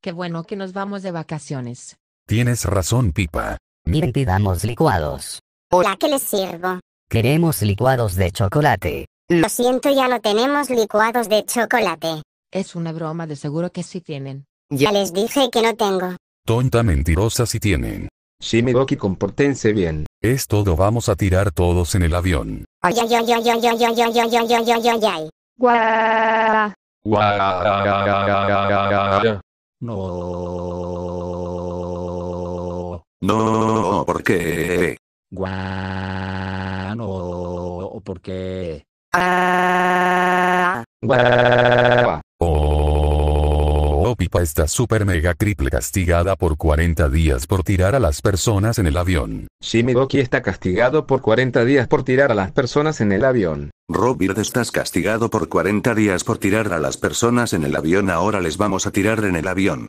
Qué bueno que nos vamos de vacaciones. Tienes razón, Pipa. Miren, pidamos licuados. Hola, ¿qué les sirvo? Queremos licuados de chocolate. Lo siento, ya no tenemos licuados de chocolate. Es una broma, de seguro que sí tienen. Ya les dije que no tengo. Tonta mentirosa si tienen. Sí, mi Boki, comportense bien. Es todo, vamos a tirar todos en el avión. Ay, ay, ay, ay, ay, ay, ay, ay, ay, ay, ay, ay, ay, ay, ay, ay, ay, no. No, ¿por qué? No, porque Ah pipa está super mega triple castigada por 40 días por tirar a las personas en el avión. Shimidoki está castigado por 40 días por tirar a las personas en el avión. Robert estás castigado por 40 días por tirar a las personas en el avión ahora les vamos a tirar en el avión.